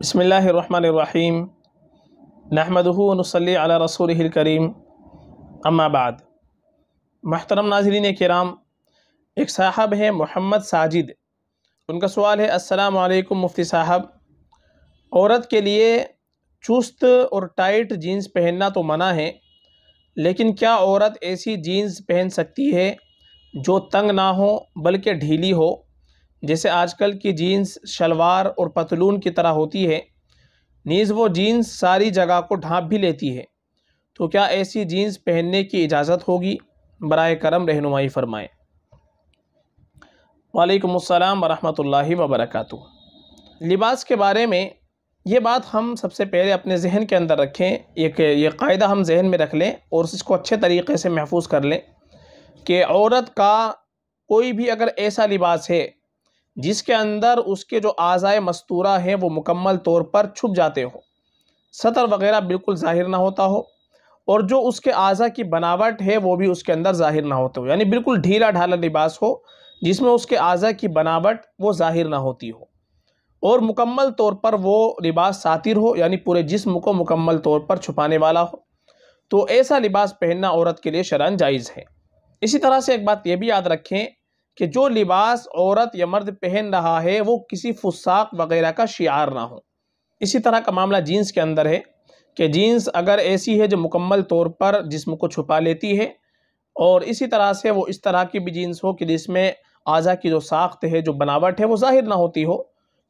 बसमीम नहमदूनसली अला रसूल करीम अम्माबाद महतरम नाजरीन कराम एक साहब हैं मोहम्मद साजिद उनका सवाल है अस्सलाम वालेकुम मुफ्ती साहब औरत के लिए चुस्त और टाइट जीन्स पहनना तो मना है लेकिन क्या औरत ऐसी जीन्स पहन सकती है जो तंग ना हो बल्कि ढीली हो जैसे आजकल की जीन्स शलवार और पतलून की तरह होती है नीज़ वो जीन्स सारी जगह को ढाँप भी लेती है तो क्या ऐसी जीन्स पहनने की इजाज़त होगी बर करम रहनुमाई फ़रमाएँ वालेकुम अस्सलाम वरहमतुल्लाहि वबरकatuh लिबास के बारे में ये बात हम सबसे पहले अपने जहन के अंदर रखें एक ये कायदा हम जहन में रख लें और इसको अच्छे तरीके से महफूज कर लें कि औरत का कोई भी अगर ऐसा लिबास है जिसके अंदर उसके जो आज़ाए मस्तूरा हैं वो मुकम्मल तौर पर छुप जाते हों सतर वगैरह बिल्कुल ज़ाहिर ना होता हो और जो उसके आज़ा की बनावट है वो भी उसके अंदर ज़ाहिर ना होते हो यानी बिल्कुल ढीला ढाला लिबास हो जिसमें उसके आज़ा की बनावट वो ज़ाहिर ना होती हो और मुकम्मल तौर पर वो लिबास सातिर हो यानी पूरे जिस्म को मुकम्मल तौर पर छुपाने वाला हो तो ऐसा लिबास पहनना औरत के लिए शरण जायज़ है इसी तरह से एक बात यह भी याद रखें कि जो लिबास औरत या मर्द पहन रहा है वो किसी फुसाक वगैरह का शियार ना हो इसी तरह का मामला जीन्स के अंदर है कि जीन्स अगर ऐसी है जो मुकम्मल तौर पर जिसम को छुपा लेती है और इसी तरह से वो इस तरह की भी जीन्स हो कि जिसमें आज़ा की जो साख्त है जो बनावट है वो ज़ाहिर ना होती हो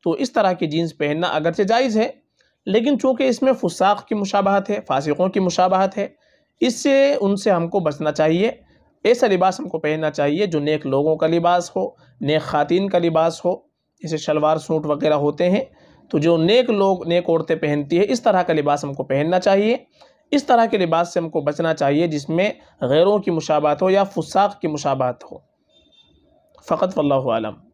तो इस तरह की जीन्स पहनना अगरचे जायज़ है लेकिन चूँकि इसमें फुसाक की मुशाबहत है फासिकों की मुशाबहत है इससे उनसे हमको बचना चाहिए ऐसा लिबास हमको पहनना चाहिए जो नेक लोगों का लिबास हो नेक ख़ातिन का लिबास हो जैसे शलवार सूट वगैरह होते हैं तो जो नेक लोग नेक औरतें पहनती है इस तरह का लिबास हमको पहनना चाहिए इस तरह के लिबास से हमको बचना चाहिए जिसमें गैरों की मुशाबात हो या फुसाक की मुशाबात हो फ़कत वल्लम